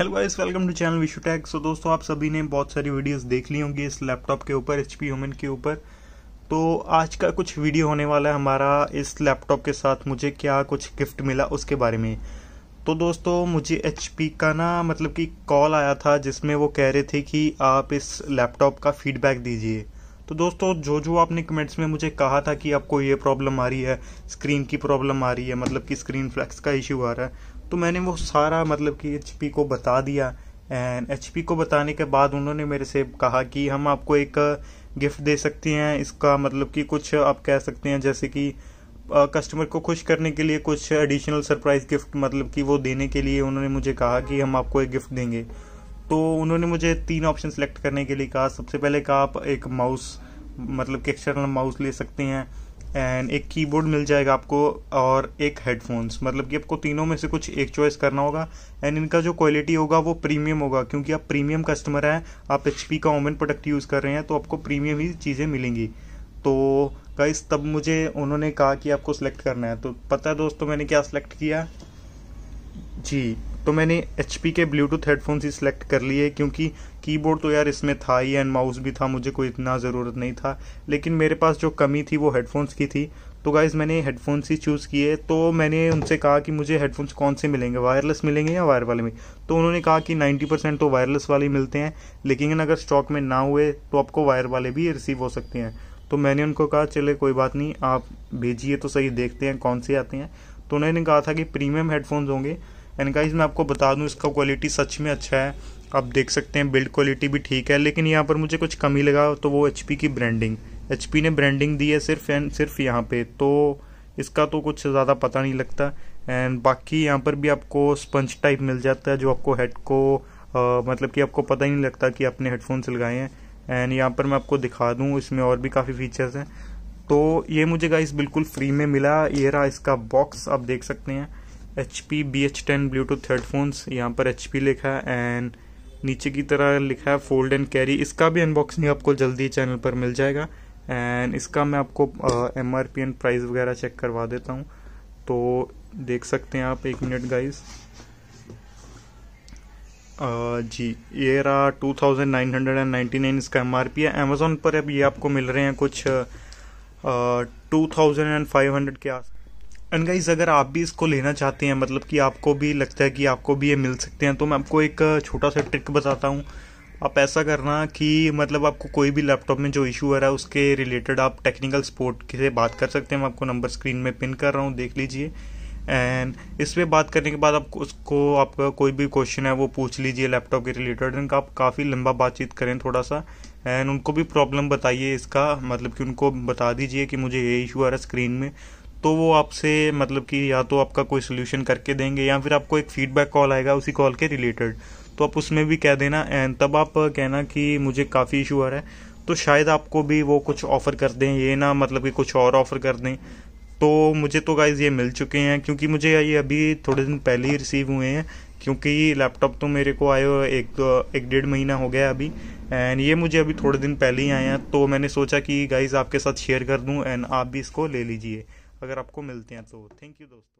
hello guys welcome to channel Vishu tech so दोस्तों आप सभी ने बहुत सारी वीडियोस देख ली होंगी इस लैपटॉप के ऊपर एच पी के ऊपर तो आज का कुछ वीडियो होने वाला है हमारा इस लैपटॉप के साथ मुझे क्या कुछ गिफ्ट मिला उसके बारे में तो दोस्तों मुझे एच का ना मतलब कि कॉल आया था जिसमें वो कह रहे थे कि आप इस लैपटॉप का फीडबैक दीजिए तो दोस्तों जो जो आपने कमेंट्स में मुझे कहा था कि आपको ये प्रॉब्लम आ रही है स्क्रीन की प्रॉब्लम आ रही है मतलब कि स्क्रीन फ्लैक्स का इशू आ रहा है तो मैंने वो सारा मतलब कि एच को बता दिया एंड एच को बताने के बाद उन्होंने मेरे से कहा कि हम आपको एक गिफ्ट दे सकते हैं इसका मतलब कि कुछ आप कह सकते हैं जैसे कि कस्टमर को खुश करने के लिए कुछ एडिशनल सरप्राइज़ गिफ्ट मतलब कि वो देने के लिए उन्होंने मुझे कहा कि हम आपको एक गिफ्ट देंगे तो उन्होंने मुझे तीन ऑप्शन सेलेक्ट करने के लिए कहा सबसे पहले कहा आप एक माउस मतलब कि एक्सटर्नल माउस ले सकते हैं एंड एक कीबोर्ड मिल जाएगा आपको और एक हेडफोन्स मतलब कि आपको तीनों में से कुछ एक चॉइस करना होगा एंड इनका जो क्वालिटी होगा वो प्रीमियम होगा क्योंकि आप प्रीमियम कस्टमर हैं आप एच का ओमन प्रोडक्ट यूज़ कर रहे हैं तो आपको प्रीमियम ही चीज़ें मिलेंगी तो गाइस तब मुझे उन्होंने कहा कि आपको सिलेक्ट करना है तो पता है दोस्तों मैंने क्या सिलेक्ट किया जी तो मैंने एच के ब्लूटूथ हेडफोन्स ही सिलेक्ट कर लिए क्योंकि कीबोर्ड तो यार इसमें था ही एंड माउस भी था मुझे कोई इतना ज़रूरत नहीं था लेकिन मेरे पास जो कमी थी वो हेडफोन्स की थी तो गाइज मैंने हेडफोन्स ही चूज़ किए तो मैंने उनसे कहा कि मुझे हेडफोन्स कौन से मिलेंगे वायरलेस मिलेंगे या वायर वाले में तो उन्होंने कहा कि 90% तो वायरलेस वाले मिलते हैं लेकिन अगर स्टॉक में ना हुए तो आपको वायर वाले भी रिसीव हो सकते हैं तो मैंने उनको कहा चले कोई बात नहीं आप भेजिए तो सही देखते हैं कौन से आते हैं तो उन्होंने कहा था कि प्रीमियम हेडफोन्स होंगे एंड गाइज मैं आपको बता दूँ इसका क्वालिटी सच में अच्छा है आप देख सकते हैं बिल्ड क्वालिटी भी ठीक है लेकिन यहाँ पर मुझे कुछ कमी लगा तो वो एच की ब्रांडिंग एच ने ब्रांडिंग दी है सिर्फ एंड सिर्फ यहाँ पे तो इसका तो कुछ ज़्यादा पता नहीं लगता एंड बाकी यहाँ पर भी आपको स्पंज टाइप मिल जाता है जो आपको हेड को आ, मतलब कि आपको पता ही नहीं लगता कि आपने हेडफोन्स लगाए हैं एंड यहाँ पर मैं आपको दिखा दूँ इसमें और भी काफ़ी फीचर्स हैं तो ये मुझे गाइस बिल्कुल फ्री में मिला ये रहा इसका बॉक्स आप देख सकते हैं H P B H ten Bluetooth headphones यहाँ पर एच पी लिखा है एंड नीचे की तरह लिखा है फोल्ड एंड कैरी इसका भी अनबॉक्सिंग आपको जल्दी चैनल पर मिल जाएगा एंड इसका मैं आपको M R P and price वगैरह चेक करवा देता हूँ तो देख सकते हैं आप एक मिनट गाइस जी ये रहा two thousand nine hundred and ninety nine इसका एम आर पी है अमेजोन पर अब ये आपको मिल रहे हैं कुछ two thousand and five hundred के आस एंड गाइज अगर आप भी इसको लेना चाहते हैं मतलब कि आपको भी लगता है कि आपको भी ये मिल सकते हैं तो मैं आपको एक छोटा सा ट्रिक बताता हूँ आप ऐसा करना कि मतलब आपको कोई भी लैपटॉप में जो इशू आ रहा है उसके रिलेटेड आप टेक्निकल सपोर्ट से बात कर सकते हैं मैं आपको नंबर स्क्रीन में पिन कर रहा हूँ देख लीजिए एंड इस पर बात करने के बाद आप उसको आपका कोई भी क्वेश्चन है वो पूछ लीजिए लैपटॉप के रिलेटेड इनका आप काफ़ी लंबा बातचीत करें थोड़ा सा एंड उनको भी प्रॉब्लम बताइए इसका मतलब कि उनको बता दीजिए कि मुझे ये इशू आ रहा है स्क्रीन में तो वो आपसे मतलब कि या तो आपका कोई सोल्यूशन करके देंगे या फिर आपको एक फीडबैक कॉल आएगा उसी कॉल के रिलेटेड तो आप उसमें भी कह देना एंड तब आप कहना कि मुझे काफ़ी इशू आ रहा है तो शायद आपको भी वो कुछ ऑफ़र कर दें ये ना मतलब कि कुछ और ऑफ़र कर दें तो मुझे तो गाइज़ ये मिल चुके हैं क्योंकि मुझे ये अभी थोड़े दिन पहले ही रिसीव हुए हैं क्योंकि लैपटॉप तो मेरे को आए एक तो एक डेढ़ महीना हो गया अभी एंड ये मुझे अभी थोड़े दिन पहले ही आए हैं तो मैंने सोचा कि गाइज़ आपके साथ शेयर कर दूँ एंड आप भी इसको ले लीजिए अगर आपको मिलते हैं तो थैंक यू दोस्तों